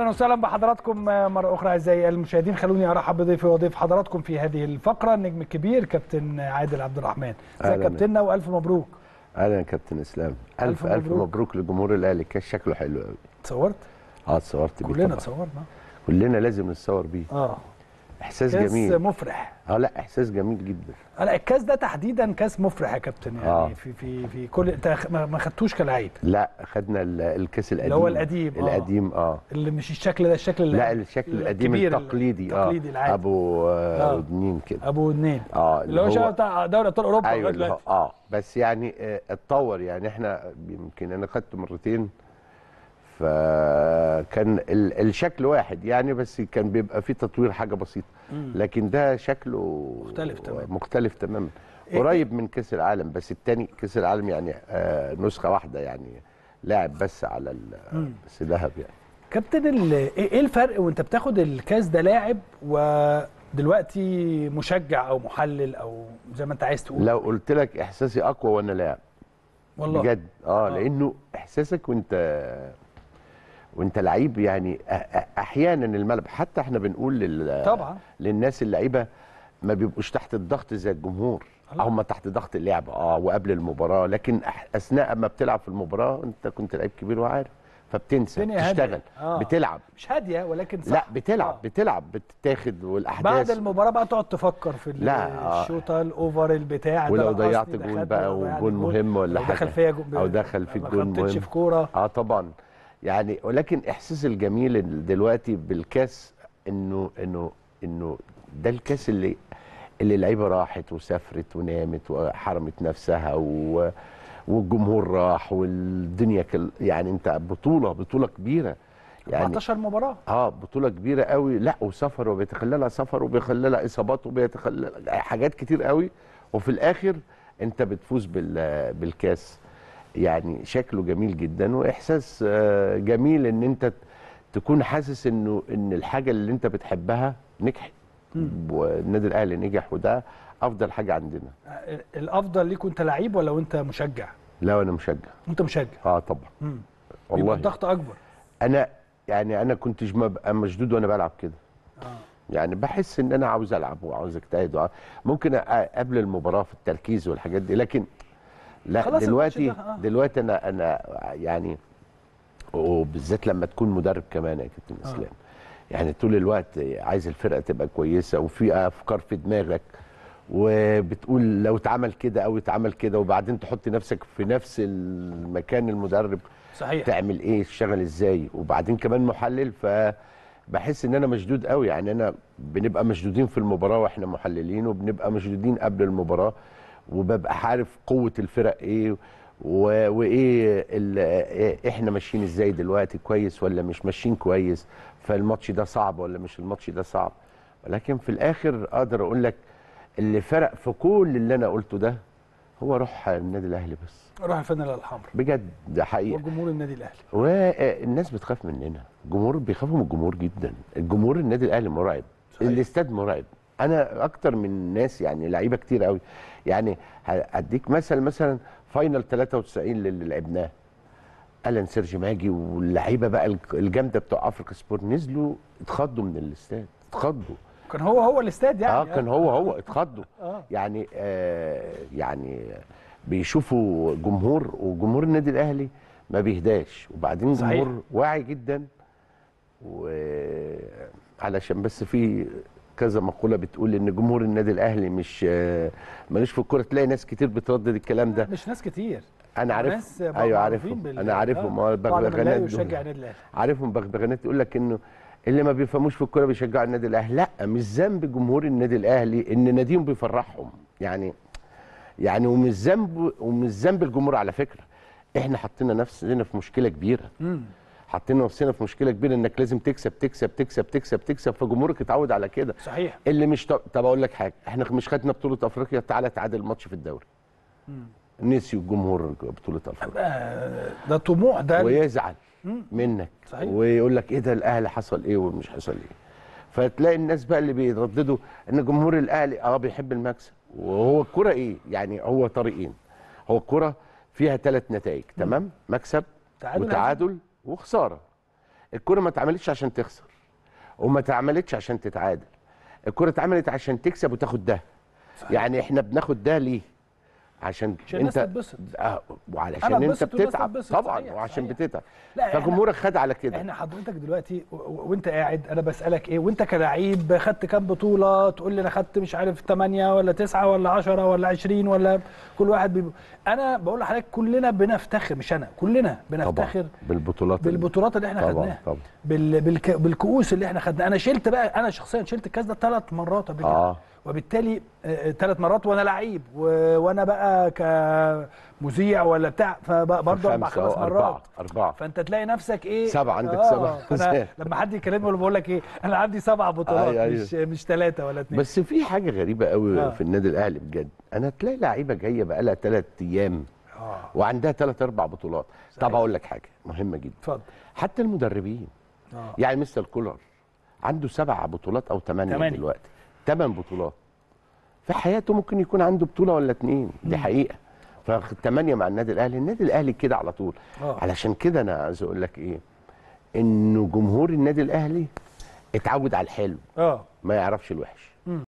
اهلا وسهلا بحضراتكم آه، مره اخرى اعزائي المشاهدين خلوني ارحب بضيفي وضيف حضراتكم في هذه الفقره النجم الكبير كابتن عادل عبد الرحمن ازي كابتننا والف مبروك اهلا يا كابتن اسلام الف الف مبروك, مبروك لجمهور الاهلي كان شكله حلو قوي اتصورت اه اتصورت بيه كلنا اتصورنا كلنا لازم نتصور بيه اه احساس جميل كاس مفرح اه لا احساس جميل جدا آه لا الكاس ده تحديدا كاس مفرح يا كابتن يعني آه. في في في كل انت ما خدتوش كالعيد لا خدنا الكاس القديم اللي هو القديم آه. القديم اه اللي مش الشكل ده الشكل لا الشكل القديم التقليدي التقليدي آه. العادي ابو آه. آه. كده ابو اثنين اه اللي, هو بتاع دوري ابطال اوروبا ايوه اه بس يعني آه، اتطور يعني احنا يمكن انا خدته مرتين فكان الشكل واحد يعني بس كان بيبقى فيه تطوير حاجه بسيطه لكن ده شكله مختلف تماما مختلف تماما إيه، إيه؟ قريب من كاس العالم بس الثاني كاس العالم يعني آه، نسخه واحده يعني لاعب بس على بس ذهب يعني كابتن إيه،, ايه الفرق وانت بتاخد الكاس ده لاعب ودلوقتي مشجع او محلل او زي ما انت عايز تقول لو قلت لك احساسي اقوى وانا لاعب والله بجد آه, اه لانه احساسك وانت وانت لعيب يعني احيانا الملعب حتى احنا بنقول لل طبعا للناس اللعيبه ما بيبقوش تحت الضغط زي الجمهور هم تحت ضغط اللعب اه وقبل المباراه لكن اثناء ما بتلعب في المباراه انت كنت لعيب كبير وعارف فبتنسى بتشتغل آه. بتلعب مش هاديه ولكن صح لا بتلعب آه. بتلعب بتتاخد والاحداث بعد المباراه بقى تقعد تفكر في لا آه. الشوطه الاوفر البتاع ولو ضيعت جول بقى وجول مهم ولا حاجه دخل فيا جول او دخل في الجول مهم في كوره اه طبعا يعني ولكن احساس الجميل دلوقتي بالكاس انه انه انه ده الكاس اللي اللي اللعيبه راحت وسافرت ونامت وحرمت نفسها و والجمهور راح والدنيا كل يعني انت بطوله بطوله كبيره يعني 14 مباراه اه بطوله كبيره قوي لا وسفر وبيتخللها سفر وبيخللها اصابات وبيتخللها حاجات كتير قوي وفي الاخر انت بتفوز بالكاس يعني شكله جميل جدا واحساس آه، جميل ان انت تكون حاسس انه ان الحاجه اللي انت بتحبها نجحت والنادي الاهلي نجح وده افضل حاجه عندنا آه، الافضل ليك وانت لعيب ولا وانت مشجع لا انا مشجع انت مشجع اه طبعا مم. والله يبقى الضغط اكبر انا يعني انا كنتش ببقى مشدود وانا بلعب كده آه. يعني بحس ان انا عاوز العب وعاوز اجتهد ممكن قبل المباراه في التركيز والحاجات دي لكن لا دلوقتي آه. دلوقتي انا انا يعني وبالذات لما تكون مدرب كمان يا كابتن آه. اسلام آه. يعني طول الوقت عايز الفرقه تبقى كويسه وفي افكار في دماغك وبتقول لو اتعمل كده او اتعمل كده وبعدين تحط نفسك في نفس المكان المدرب صحيح تعمل ايه تشتغل ازاي وبعدين كمان محلل ف بحس ان انا مشدود قوي يعني انا بنبقى مشدودين في المباراه واحنا محللين وبنبقى مشدودين قبل المباراه وببقى عارف قوه الفرق ايه وايه إيه احنا ماشيين ازاي دلوقتي كويس ولا مش ماشيين كويس فالماتش ده صعب ولا مش الماتش ده صعب ولكن في الاخر اقدر اقول لك اللي فرق في كل اللي انا قلته ده هو روح النادي الاهلي بس روح الفانيلا الحمر بجد ده حقيقه وجمهور النادي الاهلي والناس بتخاف مننا الجمهور بيخافوا من الجمهور جدا الجمهور النادي الاهلي مرعب الاستاد مرعب انا اكتر من ناس يعني لعيبه كتير قوي يعني هديك مثل مثلا فاينل 93 اللي لعبناه الان سيرجي ماجي واللعيبه بقى الجامده بتوع افريكا سبورت نزلوا اتخضوا من الاستاد اتخضوا كان هو هو الاستاد يعني اه كان هو هو آه. اتخضوا آه. يعني آه يعني بيشوفوا جمهور وجمهور النادي الاهلي ما بيهداش وبعدين صحيح. جمهور واعي جدا وعلشان بس في كذا مقوله بتقول ان جمهور النادي الاهلي مش آه، ملوش في الكوره تلاقي ناس كتير بتردد الكلام ده مش ناس كتير انا عارف ايوه عارفهم انا عارفهم اه, آه، بغبغانات عارفهم بغبغانات يقول لك انه اللي ما بيفهموش في الكوره بيشجعوا النادي الاهلي لا مش ذنب جمهور النادي الاهلي ان ناديهم بيفرحهم يعني يعني ومش ذنب ومش ذنب الجمهور على فكره احنا حطينا نفسنا في مشكله كبيره مم. حاطين نفسنا في مشكله كبيره انك لازم تكسب تكسب تكسب تكسب تكسب فجمهورك اتعود على كده صحيح اللي مش طب, طب اقول لك حاجه احنا مش خدنا بطوله افريقيا تعالى تعادل ماتش في الدوري نسيوا الجمهور بطوله افريقيا آه، ده طموح ده ويزعل منك صحيح. ويقول لك ايه ده الاهلي حصل ايه ومش حصل ايه فتلاقي الناس بقى اللي بيرددوا ان جمهور الاهلي اه بيحب المكسب وهو الكوره ايه يعني هو طريقين هو الكوره فيها ثلاث نتائج تمام مكسب تعادل وتعادل وخساره الكره ما اتعملتش عشان تخسر وما اتعملتش عشان تتعادل الكره اتعملت عشان تكسب وتاخد ده يعني احنا بناخد ده ليه عشان, انت تتبسط آه وعلشان انت بتتعب طبعا وعشان بتتعب فجمهورك خد على كده احنا حضرتك دلوقتي وانت قاعد انا بسالك ايه وانت كلاعب خدت كام بطوله تقول لي انا خدت مش عارف 8 ولا 9 ولا 10 ولا 20 ولا كل واحد بيب... انا بقول لحضرتك كلنا بنفتخر مش انا كلنا بنفتخر طبعا بالبطولات بالبطولات اللي احنا خدناها طبعا بالكؤوس اللي احنا خدناها انا شلت بقى انا شخصيا شلت الكاس ده ثلاث مرات قبل كده آه. وبالتالي ثلاث آه، آه، مرات وانا لعيب وانا بقى كمذيع ولا بتاع فبرضه اربع خمس مرات أربعة. أربعة. فانت تلاقي نفسك ايه سبعه عندك آه سبعه لما حد يكلمني بقول لك ايه انا عندي سبع بطولات آه مش آه. مش ثلاثه ولا اثنين بس في حاجه غريبه قوي آه. في النادي الاهلي بجد انا تلاقي لعيبه جايه بقى لها ثلاث ايام آه. وعندها ثلاث اربع بطولات صحيح. طب اقول لك حاجه مهمه جدا اتفضل حتى المدربين آه. يعني مستر كولر عنده سبع بطولات او ثمانيه دلوقتي ثمان بطولات في حياته ممكن يكون عنده بطوله ولا اتنين دي حقيقه فالثمانيه مع النادي الاهلي النادي الاهلي كده على طول أوه. علشان كده انا عايز اقول لك ايه انه جمهور النادي الاهلي اتعود على الحلو أوه. ما يعرفش الوحش